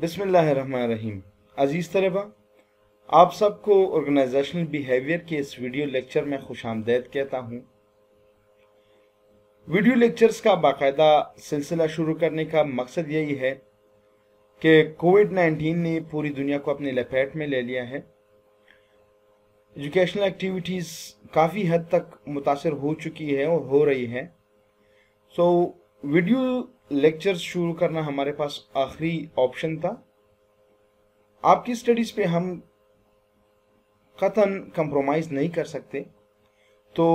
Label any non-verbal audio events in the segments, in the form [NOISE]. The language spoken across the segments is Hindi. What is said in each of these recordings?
बिसमीम अज़ीज़ तलबा आप सबको ऑर्गेनाइजेशनल बिहेवियर के इस वीडियो लेक्चर में खुश आमदेद कहता हूँ वीडियो लेक्चर्स का बाकायदा सिलसिला शुरू करने का मकसद यही है कि कोविड नाइन्टीन ने पूरी दुनिया को अपने लपेट में ले लिया है एजुकेशनल एक्टिविटीज़ काफ़ी हद तक मुतासर हो चुकी है और हो रही है सो so, वीडियो लेक्चर शुरू करना हमारे पास आखिरी ऑप्शन था आपकी स्टडीज़ पे हम कथन कंप्रोमाइज़ नहीं कर सकते तो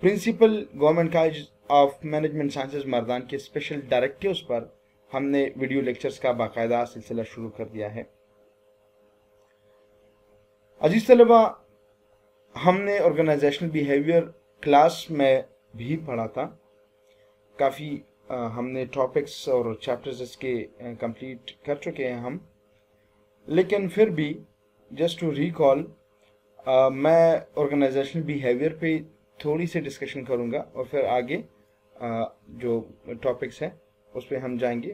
principal government college of management sciences Mardan के स्पेशल डायरेक्टिव्स पर हमने वीडियो लेक्चर्स का बाकायदा सिलसिला शुरू कर दिया है अजीज तलबा हमने ऑर्गेनाइजेशनल बिहेवियर क्लास में भी पढ़ा था काफ़ी हमने टॉपिक्स और चैप्टर्स इसके कंप्लीट कर चुके हैं हम लेकिन फिर भी जस्ट टू रिकॉल मैं ऑर्गेनाइजेशनल बिहेवियर पे थोड़ी सी डिस्कशन करूँगा और फिर आगे आ, जो टॉपिक्स हैं उस पर हम जाएंगे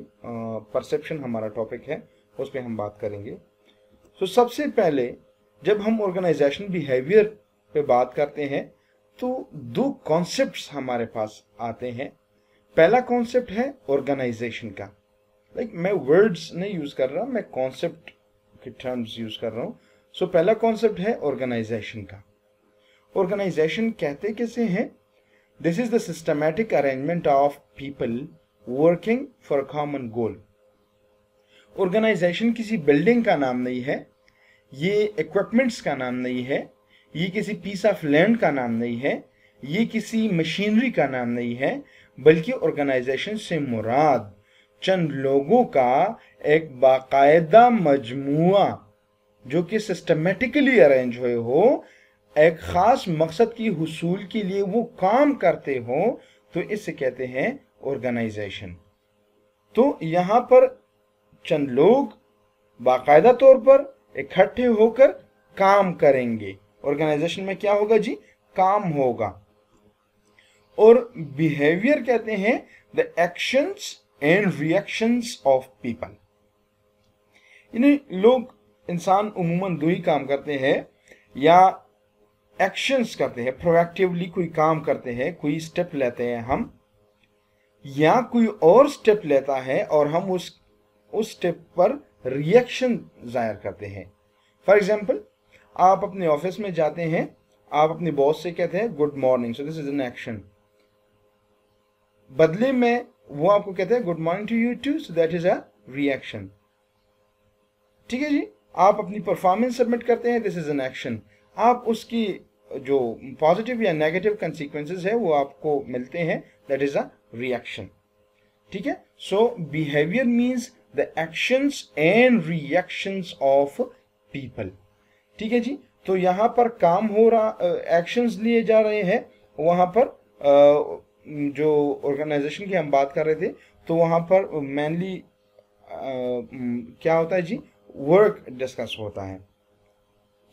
परसेप्शन हमारा टॉपिक है उस पर हम बात करेंगे तो so, सबसे पहले जब हम ऑर्गेनाइजेशन बिहेवियर पे बात करते हैं तो दो कॉन्सेप्ट्स हमारे पास आते हैं पहला कॉन्सेप्ट है ऑर्गेनाइजेशन का लाइक like, मैं वर्ड्स नहीं यूज कर रहा मैं कॉन्सेप्ट के टर्म्स यूज कर रहा हूँ सो so, पहला कॉन्सेप्ट है ऑर्गेनाइजेशन का ऑर्गेनाइजेशन कहते कैसे हैं this is the systematic arrangement of people working for common goal organisation किसी बिल्डिंग का नाम नहीं है ये इक्विपमेंट्स का नाम नहीं है ये किसी पीस ऑफ लैंड का नाम नहीं है ये किसी मशीनरी का नाम नहीं है बल्कि ऑर्गेनाइजेशन से मुराद चंद लोगों का एक बाकायदा मजमुआ जो कि सिस्टमेटिकली अरेंज हुए हो एक ख़ास मकसद की हसूल के लिए वो काम करते हो तो इसे कहते हैं ऑर्गेनाइजेशन तो यहां पर चंद लोग बाकायदा तौर पर इकट्ठे होकर काम करेंगे ऑर्गेनाइजेशन में क्या होगा जी काम होगा और बिहेवियर कहते हैं the actions and reactions of people यानी लोग इंसान उमूमन दो ही काम करते हैं या एक्शंस करते हैं प्रोएक्टिवली कोई काम करते हैं कोई स्टेप लेते हैं हम या कोई और स्टेप लेता है और हम उस उस स्टेप पर रिएक्शन जाहिर करते हैं फॉर एग्जाम्पल आप अपने ऑफिस में जाते हैं आप अपने बॉस से कहते हैं good morning so this is an action बदले में वो आपको कहते हैं good morning to you too so that is a reaction ठीक है जी आप अपनी परफॉर्मेंस सबमिट करते हैं दिस इज एन एक्शन आप उसकी जो पॉजिटिव या नेगेटिव कंसिक्वेंसेस है वो आपको मिलते हैं दैट इज अ रिएक्शन ठीक है so behaviour means the actions and reactions of people ठीक है जी तो यहां पर काम हो रहा एक्शंस uh, लिए जा रहे हैं वहां पर uh, जो ऑर्गेनाइजेशन की हम बात कर रहे थे तो वहाँ पर मेनली क्या होता है जी वर्क डिस्कस होता है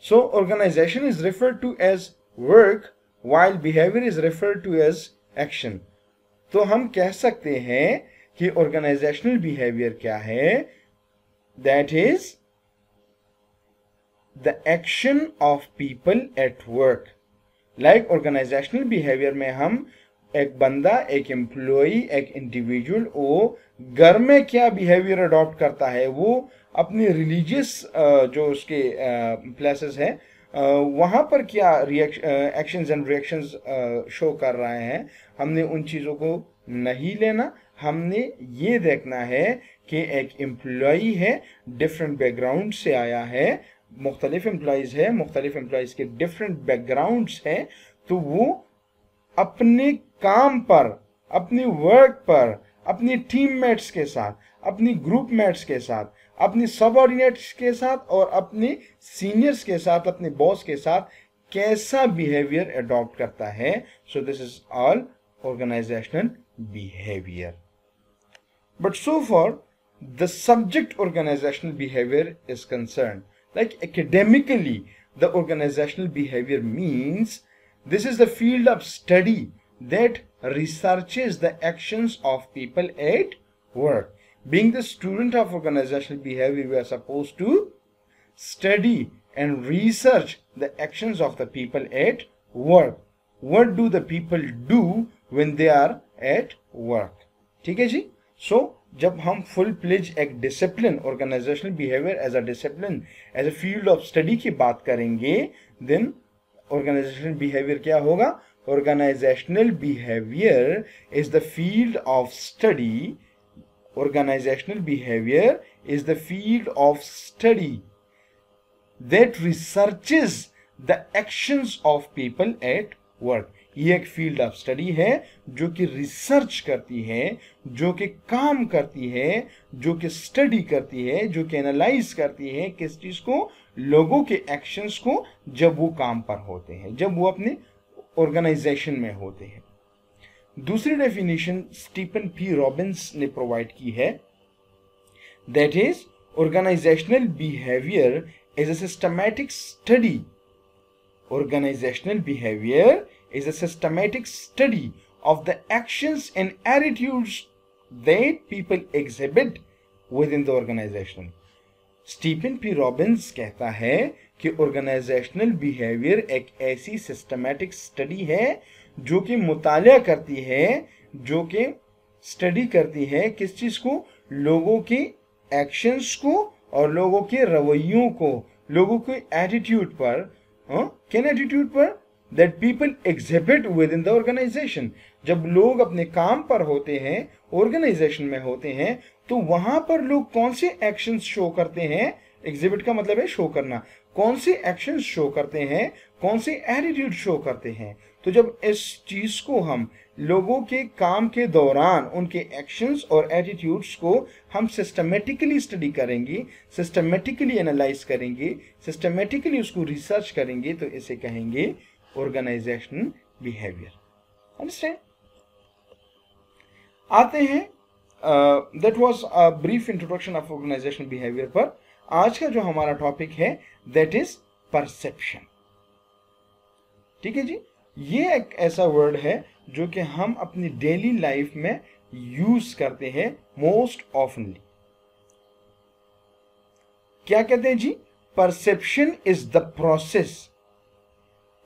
so organisation is referred to as work while behaviour is referred to as action तो हम कह सकते हैं कि ऑर्गेनाइजेशनल बिहेवियर क्या है that is the action of people at work like organisational behaviour में हम uh, एक बंदा एक एम्प्लॉई एक इंडिविजुअल वो घर में क्या बिहेवियर अडॉप्ट करता है वो अपनी रिलीजियस जो उसके प्लेसेस हैं वहाँ पर क्या एक्शंस एंड रिएक्शंस शो कर रहे हैं हमने उन चीज़ों को नहीं लेना हमने ये देखना है कि एक एम्प्लॉई है डिफरेंट बैकग्राउंड से आया है मुख्तलिफ एम्प्लॉयज़ है मुख्तलिफ एम्प्लॉयज़ के डिफरेंट बैकग्राउंड्स हैं तो वो अपने काम पर अपनी वर्क पर अपनी टीममेट्स के साथ अपनी ग्रुप मेट्स के साथ अपनी सबऑर्डिनेट्स के साथ और अपने सीनियर्स के साथ अपने बॉस के साथ कैसा बिहेवियर अडॉप्ट करता है so this is all organisational behaviour but so for the subject organisational behaviour is concern like academically the organisational behaviour means This is the field of study that researches the actions of people at work. Being the student of organizational behavior, we are supposed to study and research the actions of the people at work. What do the people do when they are at work? Okay, है जी सो जब हम फुल प्लेज एक discipline organisational as a a discipline as a field of study की बात करेंगे ऑर्गेनाइजेशनल बिहेवियर क्या होगा organisational behaviour is the field of study organisational behaviour is the field of study that research the action of people at work ये एक फील्ड ऑफ स्टडी है जो कि रिसर्च करती है जो कि काम करती है जो कि स्टडी करती है जो कि एनालाइज करती है किस चीज को लोगों के एक्शंस को जब वो काम पर होते हैं जब वो अपने ऑर्गेनाइजेशन में होते हैं दूसरी डेफिनेशन स्टीफन पी रॉबिन्स ने प्रोवाइड की है that is organisational behaviour is a systematic study organisational behaviour is a systematic study of the action and attitude that people exhibit within the organisation Stephen P Robbins कहता है कि ऑर्गेनाइजेशनल बिहेवियर एक ऐसी सिस्टमेटिक स्टडी है जो कि मुताल करती है जो कि स्टडी करती है किस चीज़ को लोगों के एक्शंस को और लोगों के रवैयों को लोगों के एटीट्यूड पर हाँ? किन एटीट्यूड पर that people exhibit within the organisation जब लोग अपने काम पर होते हैं ऑर्गेनाइजेशन में होते हैं तो वहां पर लोग कौन से एक्शन शो करते हैं एग्जिबिट का मतलब है शो करना कौन से एक्शन शो करते हैं कौन से एटीट्यूड शो करते हैं तो जब इस चीज को हम लोगों के काम के दौरान उनके एक्शंस और एटीट्यूड्स को हम सिस्टमेटिकली स्टडी करेंगे सिस्टमेटिकली एनालाइज करेंगे सिस्टमेटिकली उसको रिसर्च करेंगे तो इसे कहेंगे ऑर्गेनाइजेशन बिहेवियर अंडरस्टैंड आते हैं that was a brief introduction of organisation behaviour पर आज का जो हमारा टॉपिक है दैट इज परसेप्शन ठीक है जी ये एक ऐसा वर्ड है जो कि हम अपनी डेली लाइफ में यूज करते हैं मोस्ट ऑफनली क्या कहते हैं जी perception is the process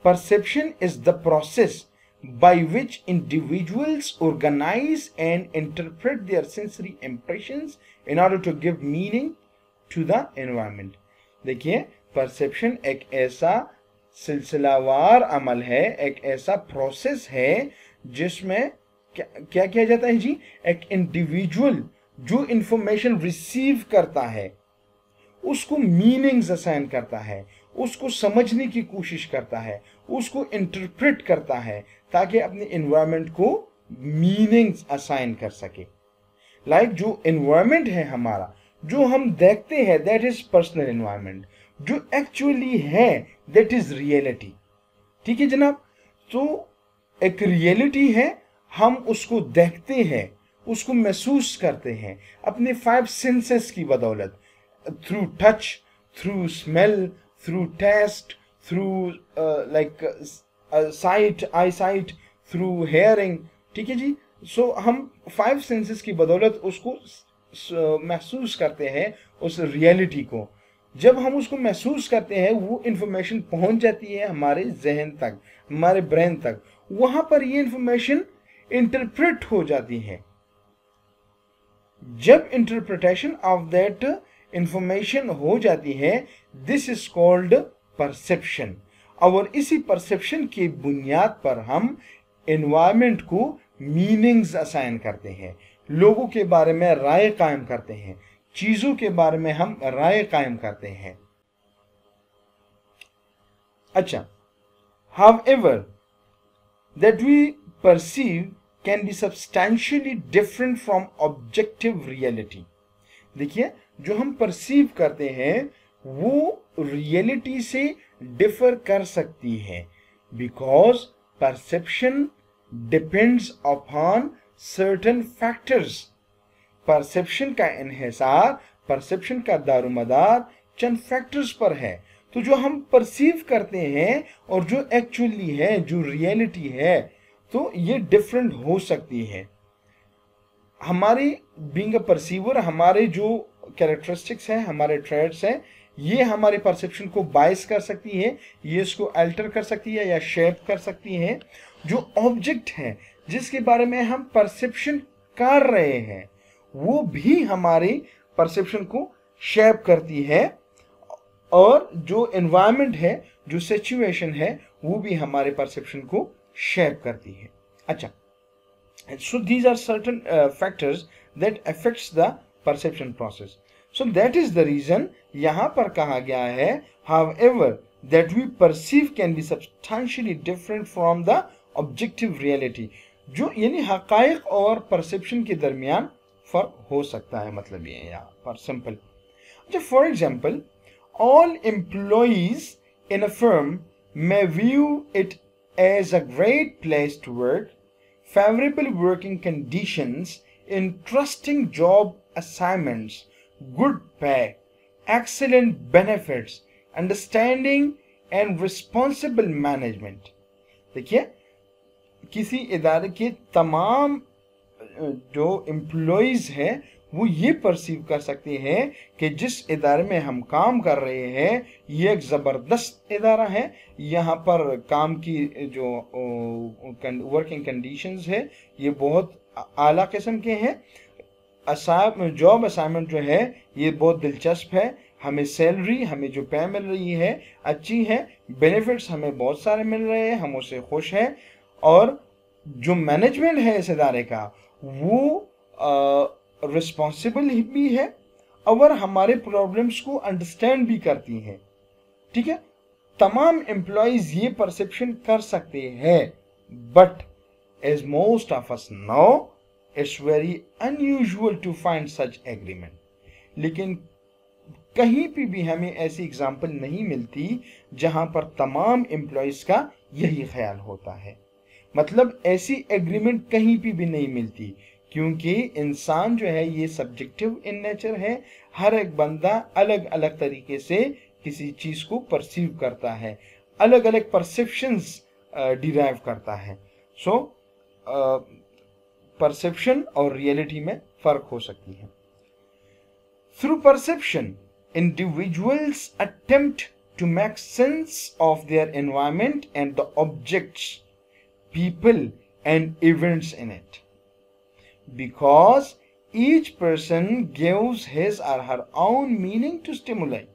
perception is the process by which individuals organize and interpret their sensory impressions in order to give meaning to the environment देखिए परसेप्शन एक ऐसा सिलसिलावार अमल है एक ऐसा प्रोसेस है जिसमें क्या क्या किया जाता है जी एक इंडिविजुअल जो इंफॉर्मेशन रिसीव करता है उसको मीनिंग्स असाइन करता है उसको समझने की कोशिश करता है उसको इंटरप्रेट करता है ताकि अपने इन्वायरमेंट को मीनिंग असाइन कर सके लाइक like, जो इन्वायरमेंट है हमारा जो हम देखते हैं दैट इज पर्सनल इन्वायरमेंट जो एक्चुअली है दैट इज रियलिटी ठीक है जनाब तो एक रियलिटी है हम उसको देखते हैं उसको महसूस करते हैं अपने फाइव सेंसेस की बदौलत through touch through smell through taste, through uh, like uh, uh, sight, eyesight, through hearing. ठीक है जी सो so, हम फाइव सेंसेस की बदौलत उसको महसूस करते हैं उस रियलिटी को जब हम उसको महसूस करते हैं वो इन्फॉर्मेशन पहुंच जाती है हमारे जहन तक हमारे ब्रेन तक वहां पर ये इन्फॉर्मेशन इंटरप्रेट हो जाती है जब इंटरप्रिटेशन ऑफ दैट इंफॉर्मेशन हो जाती है दिस इज कॉल्ड परसेप्शन और इसी परसेप्शन की बुनियाद पर हम एनवायरमेंट को मीनिंग्स असाइन करते हैं लोगों के बारे में राय कायम करते हैं चीज़ों के बारे में हम राय कायम करते हैं अच्छा however that we perceive can be substantially different from objective reality देखिए जो हम परसीव करते हैं वो रियलिटी से डिफर कर सकती है because perception depends upon certain factors perception का इहसार परसेप्शन का दारोमदार चंद फैक्टर्स पर है तो जो हम परसीव करते हैं और जो एक्चुअली है जो रियलिटी है तो ये डिफरेंट हो सकती है हमारे बींग परसीवर हमारे जो कैरेक्टरिस्टिक्स हैं हमारे ट्रेड्स हैं ये हमारे परसेप्शन को बाइस कर सकती है ये इसको अल्टर कर सकती है या शेप कर सकती है जो ऑब्जेक्ट है जिसके बारे में हम परसेप्शन कर रहे हैं वो भी हमारे परसेप्शन को शेप करती है और जो एनवायरमेंट है जो सिचुएशन है वो भी हमारे परसेप्शन को शेप करती है अच्छा so these are certain factors that affects the perception process so that is the reason यहां पर कहा गया है however that we perceive can be substantially different from the objective reality जो यानी हकायक और परसेप्शन के दरमियान फ़र्क हो सकता है मतलब ये यहाँ पर सिंपल अच्छा for example all employees in a firm may view it as a great place to work favourable working condition interesting job assignments, good pay, excellent benefits, understanding and responsible management. देखिए किसी इदारे के तमाम जो एम्प्लॉयज़ हैं वो ये परसीव कर सकते हैं कि जिस इदारे में हम काम कर रहे हैं ये एक ज़बरदस्त इदारा है यहाँ पर काम की जो वर्किंग कंडीशंस है ये बहुत आला किस्म के हैं जॉब असाइनमेंट जो है ये बहुत दिलचस्प है हमें सैलरी हमें जो पे मिल रही है अच्छी है बेनिफिट्स हमें बहुत सारे मिल रहे हैं हम उससे खुश हैं और जो मैनेजमेंट है इस इदारे का वो रिस्पॉन्सिबल भी है और हमारे प्रॉब्लम्स को अंडरस्टैंड भी करती हैं ठीक है तमाम एम्प्लॉयज ये परसेप्शन कर सकते हैं but as most of us now it's very unusual to find such agreement लेकिन कहीं पर भी हमें ऐसी एग्जाम्पल नहीं मिलती जहाँ पर तमाम एम्प्लॉज का यही ख्याल होता है मतलब ऐसी एग्रीमेंट कहीं पर भी नहीं मिलती क्योंकि इंसान जो है ये सब्जेक्टिव इन नेचर है हर एक बंदा अलग अलग तरीके से किसी चीज़ को परसीव करता है अलग अलग परसेप्शंस डिराइव करता है सो so, uh, परसेप्शन और रियलिटी में फर्क हो सकती है through perception individuals attempt to make sense of their environment and the objects people and events in it because each person gives his or her own meaning to stimulate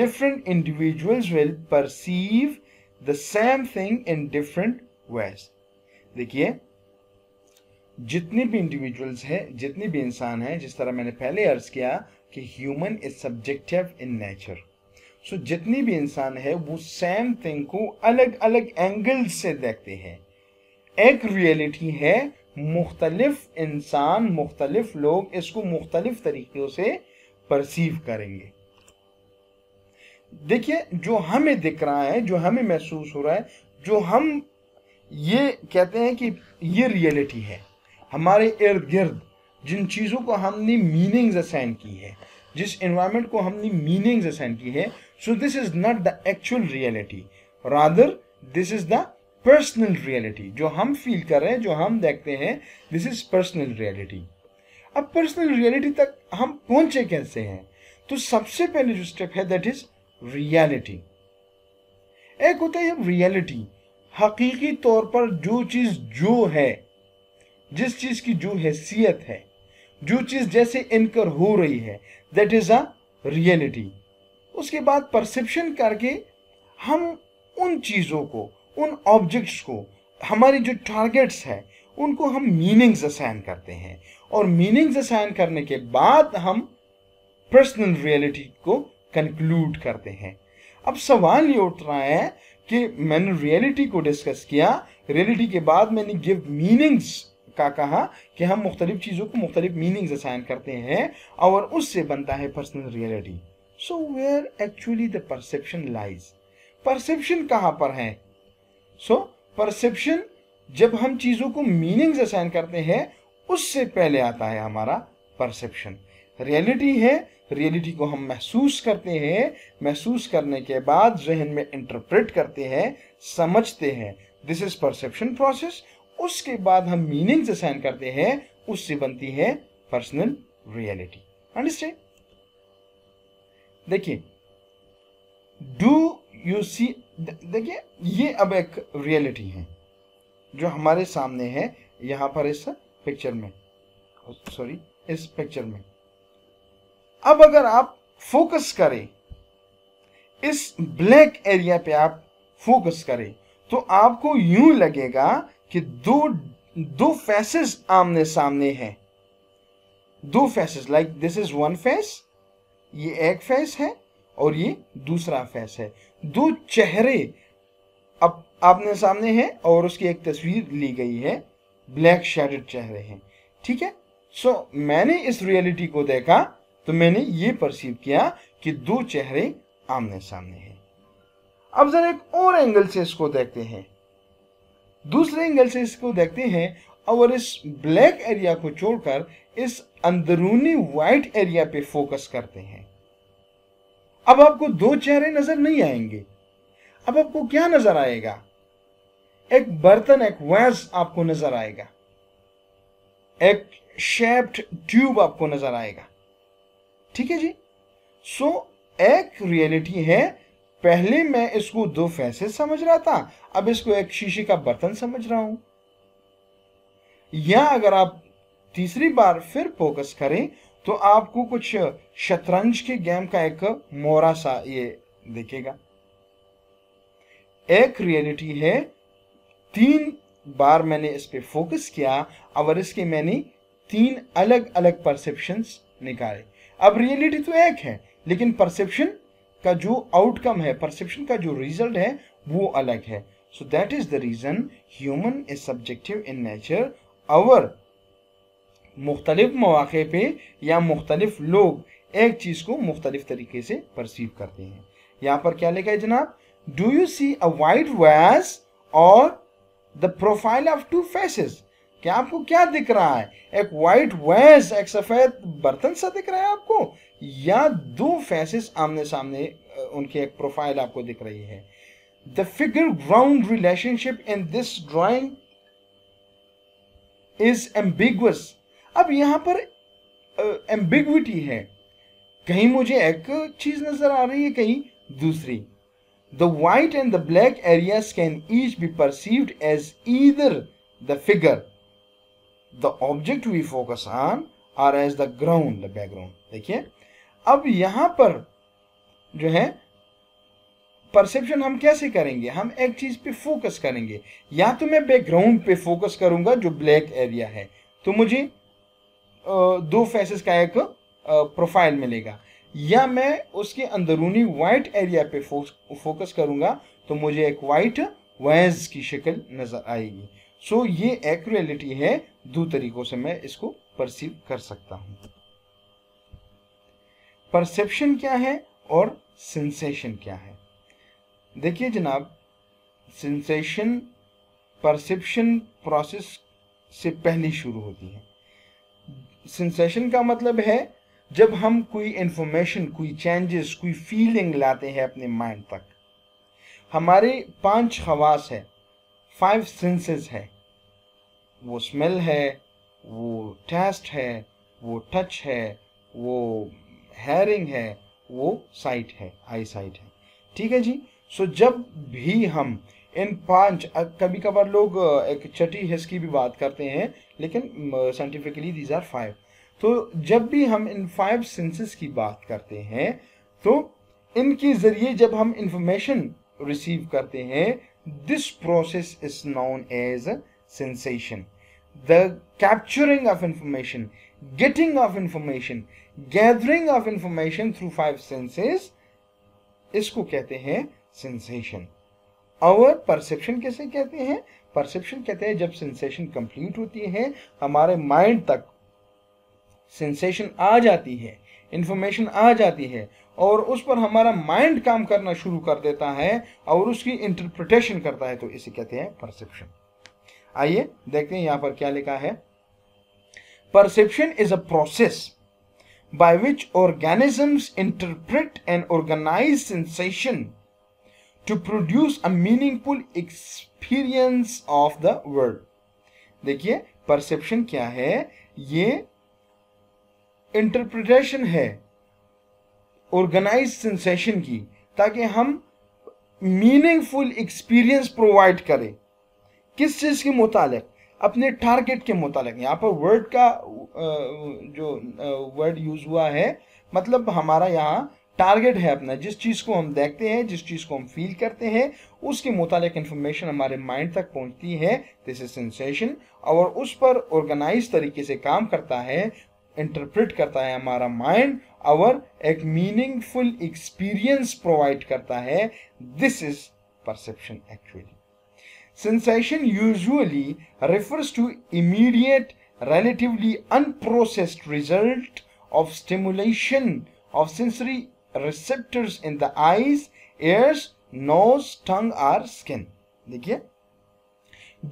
different individuals will perceive the same thing in different ways देखिए जितने भी इंडिविजुअल्स हैं जितने भी इंसान हैं जिस तरह मैंने पहले अर्ज किया कि human is subjective in nature so जितने भी इंसान है वो सेम थिंग को अलग अलग एंगल से देखते हैं एक रियलिटी है मुख्तलिफ इंसान मुख्तलिफ लोग इसको मुख्तलिफ तरीक़ों से परसीव करेंगे देखिए जो हमें दिख रहा है जो हमें महसूस हो रहा है जो हम ये कहते हैं कि ये रियलिटी है हमारे इर्द गिर्द जिन चीज़ों को हमने मीनिंग्स असाइन की है जिस इन्वायरमेंट को हमने मीनिंग्स असाइन की है so this is not the actual reality rather this is the personal reality जो हम फील कर रहे हैं जो हम देखते हैं दिस इज़ पर्सनल रियलिटी अब पर्सनल रियलिटी तक हम पहुंचे कैसे हैं तो सबसे पहले जो स्टेप है दैट इज़ रियलिटी एक होता है रियलिटी हकीकी तौर पर जो चीज़ जो है जिस चीज की जो हैसियत है जो चीज जैसे इनकर हो रही है दैट इज अ रियलिटी उसके बाद परसेप्शन करके हम उन चीजों को उन ऑब्जेक्ट्स को हमारी जो टारगेट्स है उनको हम मीनिंग्स असाइन करते हैं और मीनिंग्स असाइन करने के बाद हम पर्सनल रियलिटी को कंक्लूड करते हैं अब सवाल ये उठ रहा है कि मैंने रियलिटी को डिस्कस किया रियलिटी के बाद मैंने गिव मीनिंग्स का कहा कि हम मुख्तलिफ चीज़ों को मुख्तलिफ मीनिंग्स असाइन करते हैं और उससे बनता है personal reality so where actually the perception lies perception कहाँ पर है सो so, परसेप्शन जब हम चीज़ों को मीनिंग्स असाइन करते हैं उससे पहले आता है हमारा परसेप्शन रियलिटी है रियलिटी को हम महसूस करते हैं महसूस करने के बाद जहन में इंटरप्रेट करते हैं समझते हैं दिस इज परसेप्शन प्रोसेस उसके बाद हम मीनिंग से सैन करते हैं उससे बनती है पर्सनल रियलिटी अंडरस्टैंड देखिए डू यू सी देखिए ये अब एक रियलिटी है जो हमारे सामने है यहां पर इस पिक्चर में सॉरी oh, इस पिक्चर में अब अगर आप फोकस करें इस ब्लैक एरिया पे आप फोकस करें तो आपको यूं लगेगा कि दो दो फेसेस आमने सामने हैं दो faces like this is one face ये एक फेस है और ये दूसरा फेस है दो चेहरे अब आपने सामने हैं और उसकी एक तस्वीर ली गई है ब्लैक शेडेड चेहरे हैं ठीक है सो so, मैंने इस रियलिटी को देखा तो मैंने ये परसीव किया कि दो चेहरे आमने सामने हैं अब जरा एक और एंगल से इसको देखते हैं दूसरे एंगल से इसको देखते हैं और इस ब्लैक एरिया को छोड़कर इस अंदरूनी वाइट एरिया पे फोकस करते हैं अब आपको दो चेहरे नजर नहीं आएंगे अब आपको क्या नजर आएगा एक बर्तन एक वैस आपको नजर आएगा एक शेप्ड ट्यूब आपको नजर आएगा ठीक है जी सो so, एक रियलिटी है पहले मैं इसको दो फैसे समझ रहा था अब इसको एक शीशे का बर्तन समझ रहा हूं या अगर आप तीसरी बार फिर फोकस करें तो आपको कुछ शतरंज के गेम का एक मोरा सा ये देखेगा एक रियलिटी है तीन बार मैंने इस पर फोकस किया और इसके मैंने तीन अलग अलग परसेप्शन निकाले अब रियलिटी तो एक है लेकिन परसेप्शन का जो आउटकम है परसेप्शन का जो रिजल्ट है वो अलग है so that is the reason human is subjective in nature और मुख्तलिफ मौाक़े पे या मुख्तलिफ लोग एक चीज़ को मुख्तलिफ तरीके से परसीव करते हैं यहां पर क्या लिखा है जनाब do you see a white vase और the profile of two faces क्या आपको क्या दिख रहा है एक वाइट वैस एक सफ़ेद बर्तन सा दिख रहा है आपको या दो फेसेस आमने सामने उनकी एक प्रोफाइल आपको दिख रही है the figure ground relationship in this drawing is ambiguous अब यहां पर एम्बिग्विटी है कहीं मुझे एक चीज नजर आ रही है कहीं दूसरी the white and the black areas can each be perceived as either the figure the object we focus on or as the ground the background देखिए अब यहां पर जो है परसेप्शन हम कैसे करेंगे हम एक चीज़ पे फोकस करेंगे या तो मैं बैकग्राउंड पे फोकस करूंगा जो ब्लैक एरिया है तो मुझे दो फेसेस का एक प्रोफाइल मिलेगा या मैं उसके अंदरूनी व्हाइट एरिया पे फोकस करूंगा तो मुझे एक वाइट वैज की शक्ल नज़र आएगी सो so, ये एक्यूरेलिटी है दो तरीक़ों से मैं इसको परसीव कर सकता हूं परसेप्शन क्या है और सेंसेशन क्या है देखिए जनाब सेंसेशन परसेप्शन प्रोसेस से पहले शुरू होती है सेंसेशन का मतलब है जब हम कोई इंफॉर्मेशन कोई चेंजेस कोई फीलिंग लाते हैं अपने माइंड तक हमारे पांच खवास है फाइव सेंसेस है वो स्मेल है वो टेस्ट है वो टच है वो हैरिंग है वो साइट है आई साइट है ठीक है जी सो so, जब भी हम इन पांच कभी कभार लोग एक चटी हिस्स की भी बात करते हैं लेकिन साइंटिफिकली दीज आर फाइव तो जब भी हम इन फाइव सेंसेस की बात करते हैं तो इनके ज़रिए जब हम इंफॉर्मेशन रिसीव करते हैं this process is known as sensation the capturing of information, getting of information, gathering of information through five senses, इसको कहते हैं sensation. Our perception कैसे कहते हैं Perception कहते हैं जब sensation complete होती है हमारे mind तक sensation आ जाती है information आ जाती है और उस पर हमारा माइंड काम करना शुरू कर देता है और उसकी इंटरप्रिटेशन करता है तो इसे कहते हैं परसेप्शन आइए देखते हैं यहां पर क्या लिखा है perception is a process by which organisms interpret and organize sensation to produce a meaningful experience of the world देखिए परसेप्शन क्या है ये इंटरप्रिटेशन है ऑर्गेनाइज सेंसेशन की ताकि हम मीनिंगफुल एक्सपीरियंस प्रोवाइड करें किस चीज़ के मुतालिक अपने टारगेट के मुतालिक यहाँ पर वर्ड का जो वर्ड यूज हुआ है मतलब हमारा यहाँ टारगेट है अपना जिस चीज़ को हम देखते हैं जिस चीज़ को हम फील करते हैं उसके मुतालिक इन्फॉर्मेशन हमारे माइंड तक पहुंचती है दिस इज सेंसेशन और उस पर ऑर्गेनाइज तरीके से काम करता है इंटरप्रेट करता है हमारा माइंड और एक मीनिंगफुल एक्सपीरियंस प्रोवाइड करता है this is perception actually Sensation usually refers to immediate, relatively unprocessed result of stimulation of sensory receptors in the eyes, ears, nose, tongue or skin. देखिए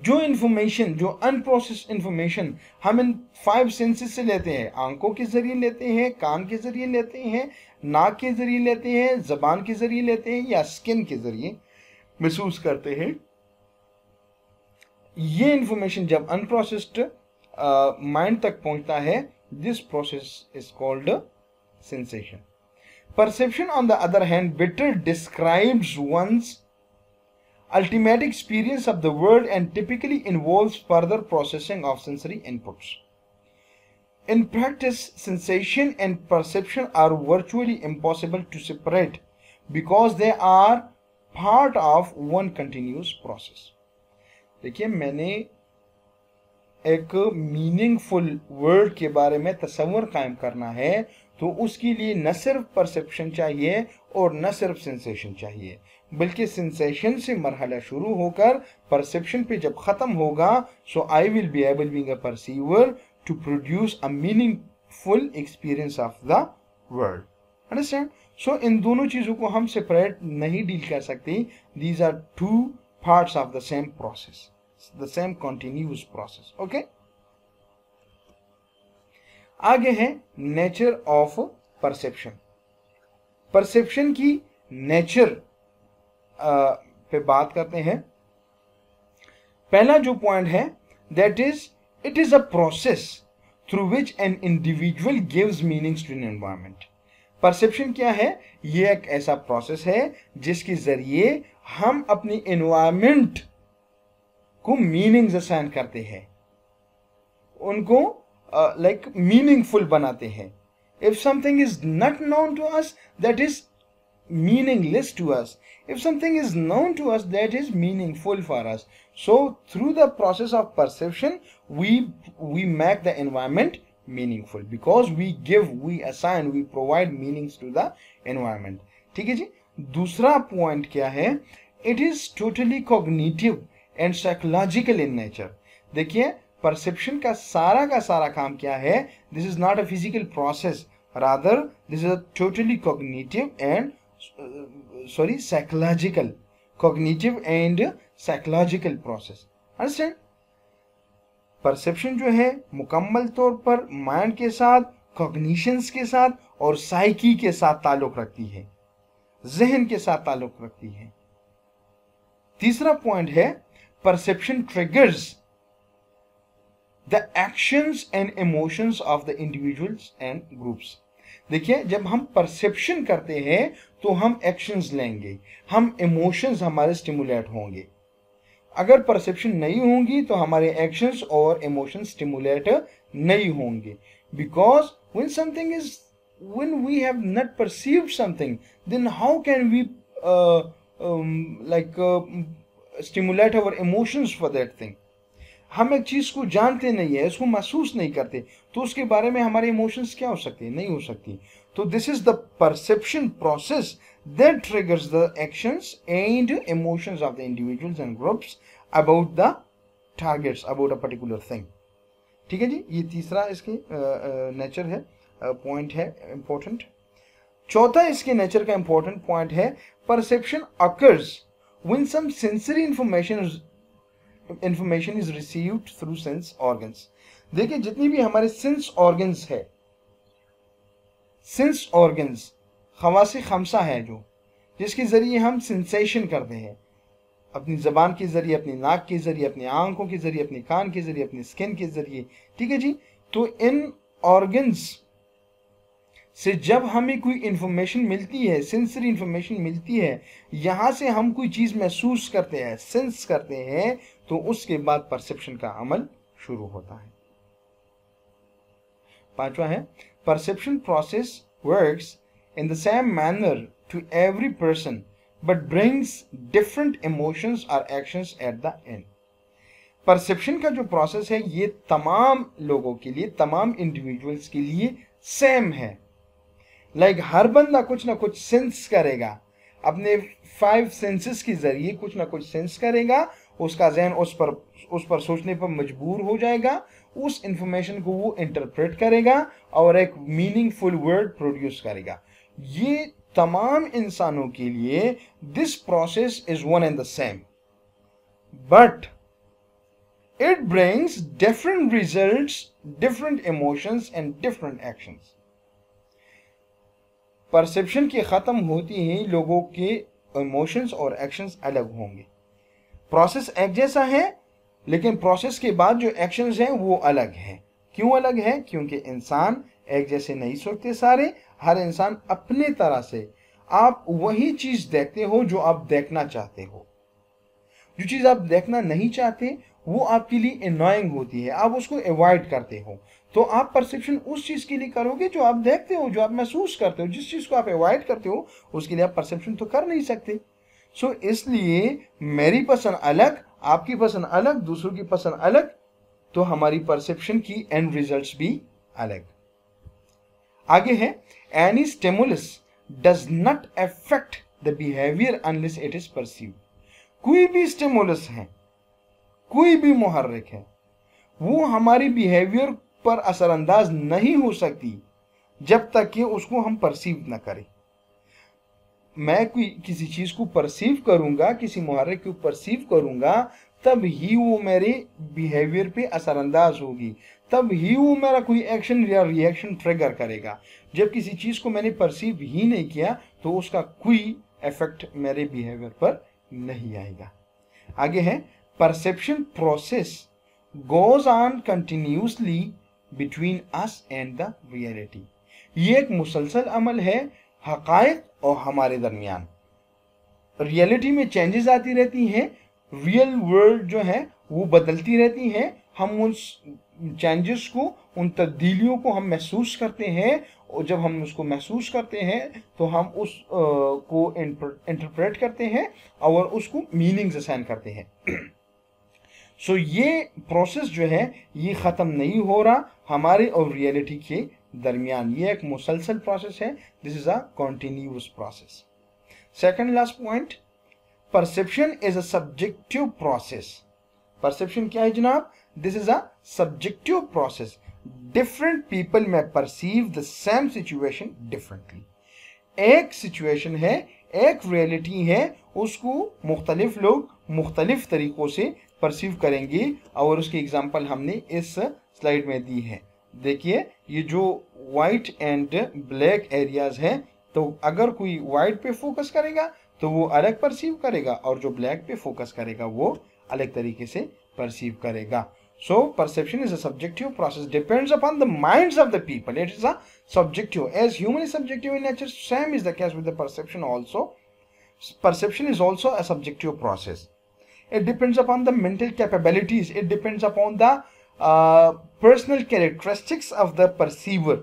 जो इन्फॉर्मेशन जो अनप्रोसेस इन्फॉर्मेशन हम इन फाइव सेंसेस से लेते हैं आंखों के जरिए लेते हैं कान के जरिए लेते हैं नाक के जरिए लेते हैं जबान के जरिए लेते हैं या स्किन के जरिए महसूस करते हैं ये इंफॉर्मेशन जब अनप्रोसेस्ड माइंड तक पहुंचता है this process is called sensation perception on the other hand better describe one's ultimate experience of the world and typically involves further processing of sensory inputs in practice sensation and perception are virtually impossible to separate because they are part of one continuous process देखिए मैंने एक मीनिंगफुल वर्ड के बारे में तस्वर कायम करना है तो उसके लिए न सिर्फ परसेप्शन चाहिए और न सिर्फ सेंसेशन चाहिए बल्कि सेंसेशन से मरहला शुरू होकर परसेप्शन पे जब ख़त्म होगा so I will be able being a perceiver to produce a meaningful experience of the world understand so इन दोनों चीज़ों को हम सेपरेट नहीं डील कर सकते these are two parts of the same process the same continuous process okay आगे है नेचर ऑफ परसेप्शन परसेप्शन की नेचर पे बात करते हैं पहला जो पॉइंट है that is it is a process through which an individual gives meanings to an environment perception क्या है ये एक ऐसा प्रोसेस है जिसके जरिए हम अपनी एनवायरमेंट को मीनिंग असाइन करते हैं उनको लाइक uh, मीनिंगफुल बनाते हैं if something is not known to us that is meaningless to us if something is known to us that is meaningful for us so through the process of perception we we make the environment meaningful because we give we assign we provide meanings to the environment ठीक है जी दूसरा पॉइंट क्या है it is totally cognitive and psychological in nature देखिए परसेप्शन का सारा का सारा काम क्या है this is not a physical process rather this is a totally cognitive and sorry psychological cognitive and psychological process understand perception जो है मुकम्मल तौर पर माइंड के साथ कॉग्निशंस के साथ और साइकी के साथ ताल्लुक रखती है जहन के साथ ताल्लुक रखती है तीसरा पॉइंट है perception triggers the actions and emotions of the individuals and groups देखिए जब हम परसेप्शन करते हैं तो हम एक्शंस लेंगे हम इमोशंस हमारे स्टिमुलेट होंगे अगर परसेप्शन नहीं होंगी तो हमारे एक्शंस और इमोशंस स्टिमुलेट नहीं होंगे because when something is when we have not perceived something then how can we like stimulate our emotions for that thing हम एक चीज़ को जानते नहीं है उसको महसूस नहीं करते तो उसके बारे में हमारे इमोशंस क्या हो सकते हैं नहीं हो सकती तो this is the perception process that triggers the actions and emotions of the individuals and groups about the targets about a particular thing ठीक है जी ये तीसरा इसके नेचर है पॉइंट है इंपॉर्टेंट चौथा इसके नेचर का इंपॉर्टेंट पॉइंट है perception occurs when some sensory information information is received through sense organs देखिए जितनी भी हमारे सेंस ऑर्गन्स है सेंस ऑर्गन्स खवास खमसा है जो जिसके ज़रिए हम सेंसेशन करते हैं अपनी ज़बान के ज़रिए अपनी नाक के ज़रिए अपनी आंखों के ज़रिए अपने कान के ज़रिए अपनी स्किन के ज़रिए ठीक है जी तो इन ऑर्गन्स से जब हमें कोई इन्फॉर्मेशन मिलती है सेंसरी इन्फॉर्मेशन मिलती है यहाँ से हम कोई चीज़ महसूस करते हैं सेंस करते हैं तो उसके बाद परसेप्शन का अमल शुरू होता है पांचवा है perception process works in the same manner to every person but brings different emotions और actions at the end perception का जो प्रोसेस है ये तमाम लोगों के लिए तमाम इंडिविजुअल्स के लिए सेम है लाइक like, हर बंदा कुछ ना कुछ सेंस करेगा अपने फाइव सेंसेस के जरिए कुछ ना कुछ सेंस करेगा उसका जहन उस पर उस पर सोचने पर मजबूर हो जाएगा उस इंफॉर्मेशन को वो इंटरप्रेट करेगा और एक मीनिंगफुल वर्ड प्रोड्यूस करेगा ये तमाम इंसानों के लिए this process is one and the same but it brings different results different emotions and different actions perception की ख़त्म होती ही लोगों के इमोशंस और एक्शंस अलग होंगे प्रोसेस एक जैसा है लेकिन प्रोसेस के बाद जो एक्शंस हैं वो अलग हैं क्यों अलग है क्योंकि इंसान एक जैसे नहीं सोचते सारे हर इंसान अपने तरह से आप वही चीज़ देखते हो जो आप देखना चाहते हो जो चीज़ आप देखना नहीं चाहते वो आपके लिए इनोइंग होती है आप उसको अवॉइड करते हो तो आप परसेप्शन उस चीज के लिए करोगे जो आप देखते हो जो आप महसूस करते हो जिस चीज को आप अवॉइड करते हो उसके लिए आप परसेप्शन तो कर नहीं सकते सो so, इसलिए मेरी पसंद अलग आपकी पसंद अलग दूसरों की पसंद अलग तो हमारी परसेप्शन की एंड रिजल्ट्स भी अलग आगे है any stimulus does not affect the behaviour unless it is perceive कोई भी स्टेमुलस है कोई भी मुहर्रिक है वो हमारी बिहेवियर पर असरअंदाज नहीं हो सकती जब तक कि उसको हम परसीव ना करें मैं कोई किसी चीज़ को परसीव करूंगा किसी मुहर्रक को परसीव करूंगा तब ही वो मेरे बिहेवियर पे असरअंदाज होगी तब ही वो मेरा कोई एक्शन या रिएक्शन ट्रिगर करेगा जब किसी चीज़ को मैंने परसीव ही नहीं किया तो उसका कोई इफेक्ट मेरे बिहेवियर पर नहीं आएगा आगे है perception process goes on continuously between us and the reality ये एक मुसलसल अमल है हकायक और हमारे दरमियान रियलिटी में चेंजेस आती रहती हैं रियल वर्ल्ड जो है वो बदलती रहती है हम उन चेंजेस को उन तब्दीलियों को हम महसूस करते हैं और जब हम उसको महसूस करते हैं तो हम उस आ, को इंटरप्रेट करते हैं और उसको मीनिंग असाइन करते हैं सो [CLEARS THROAT] so, ये प्रोसेस जो है ये ख़त्म नहीं हो रहा हमारे और रियलिटी के दरमियान ये एक मुसलसल प्रोसेस है this is a continuous process second last point perception is a subjective process perception क्या है जनाब this is a subjective process different people may perceive the same situation differently एक सिचुएशन है एक रियलिटी है उसको मुख्तलिफ लोग मुख्तलिफ तरीक़ों से परसीव करेंगी और उसकी एग्जाम्पल हमने इस स्लाइड में दी है देखिए ये जो वाइट एंड ब्लैक एरियाज है तो अगर कोई वाइट पे फोकस करेगा तो वो अलग परसीव करेगा और जो ब्लैक पे फोकस करेगा वो अलग तरीके से परसीव करेगा so perception is a subjective process depends upon the minds of the people it is a subjective as human subjective in nature same is the case with the perception also perception is also a subjective process it depends upon the mental capabilities it depends upon the uh, personal characteristics of the perceiver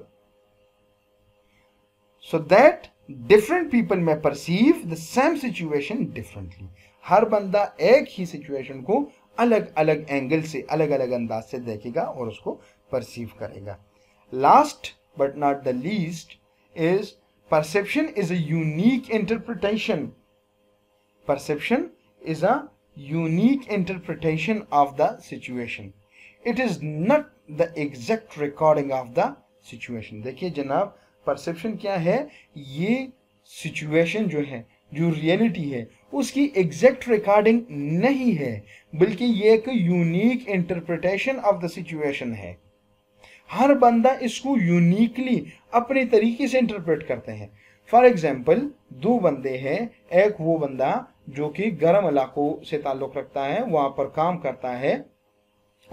so that different people may perceive the same situation differently har banda ek hi situation ko alag alag angle se alag alag andaaz se dekhega aur usko perceive karega last but not the least is perception is a unique interpretation perception is a unique interpretation of the situation. It is not the exact recording of the situation. देखिए जनाब परसेप्शन क्या है ये सिचुएशन जो है जो रियलिटी है उसकी एग्जैक्ट रिकॉर्डिंग नहीं है बल्कि ये एक unique interpretation of the situation है हर बंदा इसको यूनिकली अपने तरीके से इंटरप्रेट करते हैं फॉर एग्जाम्पल दो बंदे हैं एक वो बंदा जो कि गर्म इलाकों से ताल्लुक़ रखता है वहां पर काम करता है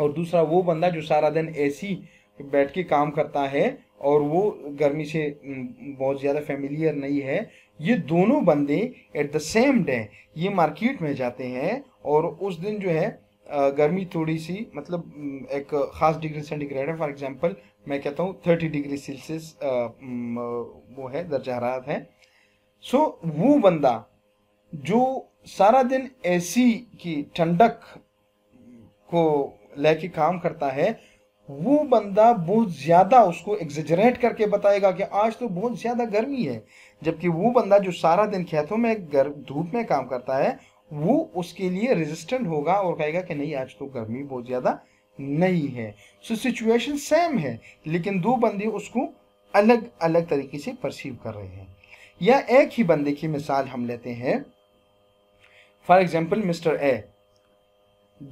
और दूसरा वो बंदा जो सारा दिन ऐसी बैठ के काम करता है और वो गर्मी से बहुत ज़्यादा फेमिलियर नहीं है ये दोनों बंदे एट द सेम डे ये मार्केट में जाते हैं और उस दिन जो है गर्मी थोड़ी सी मतलब एक ख़ास डिग्री सेंटीग्रेड है फॉर एग्जांपल मैं कहता हूँ थर्टी डिग्री सेल्सियस वो है दर्जा हरारत है सो so, वो बंदा जो सारा दिन ऐसी की ठंडक को लेके काम करता है वो बंदा बहुत ज़्यादा उसको एग्जरेट करके बताएगा कि आज तो बहुत ज़्यादा गर्मी है जबकि वो बंदा जो सारा दिन खेतों में धूप में काम करता है वो उसके लिए रेजिस्टेंट होगा और कहेगा कि नहीं आज तो गर्मी बहुत ज़्यादा नहीं है सो सिचुएशन सेम है लेकिन दो बंदे उसको अलग अलग तरीके से परसीव कर रहे हैं या एक ही बंदे की मिसाल हम लेते हैं फॉर एग्जाम्पल मिस्टर ए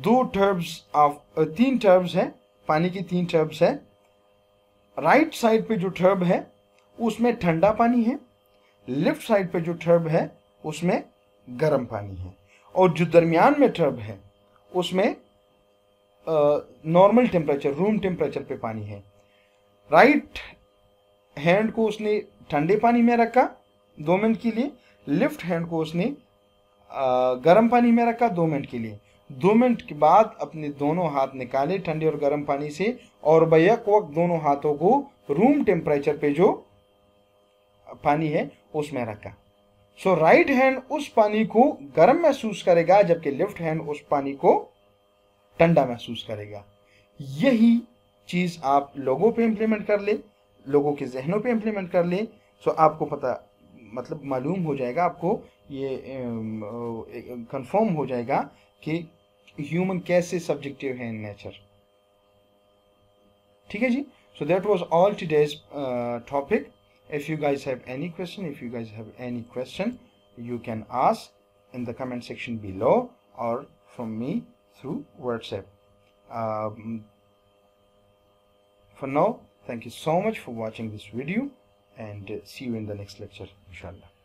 दो टर्ब्स ऑफ तीन टर्ब्स हैं पानी की तीन टर्ब्स हैं राइट साइड पे जो टर्ब है उसमें ठंडा पानी है लेफ्ट साइड पे जो टर्ब है उसमें गर्म पानी है और जो दरमियान में टर्ब है उसमें नॉर्मल टेम्परेचर रूम टेम्परेचर पे पानी है राइट हैंड को उसने ठंडे पानी में रखा दो मिनट के लिए लेफ्ट हैंड को उसने गर्म पानी में रखा दो मिनट के लिए दो मिनट के बाद अपने दोनों हाथ निकाले ठंडे और गर्म पानी से और बैक वक्त दोनों हाथों को रूम टेम्परेचर पे जो पानी है उसमें रखा सो राइट हैंड उस पानी को गर्म महसूस करेगा जबकि लेफ्ट हैंड उस पानी को ठंडा महसूस करेगा यही चीज़ आप लोगों पे इम्प्लीमेंट कर ले लोगों के जहनों पे इम्प्लीमेंट कर ले सो आपको पता मतलब मालूम हो जाएगा आपको ये कंफर्म हो जाएगा कि ह्यूमन कैसे सब्जेक्टिव है इन नेचर ठीक है जी so that was all today's topic if you guys have any question if you guys have any question you can ask in the comment section below और from me through WhatsApp for now thank you so much for watching this video And see you in the next lecture. ان شاء الله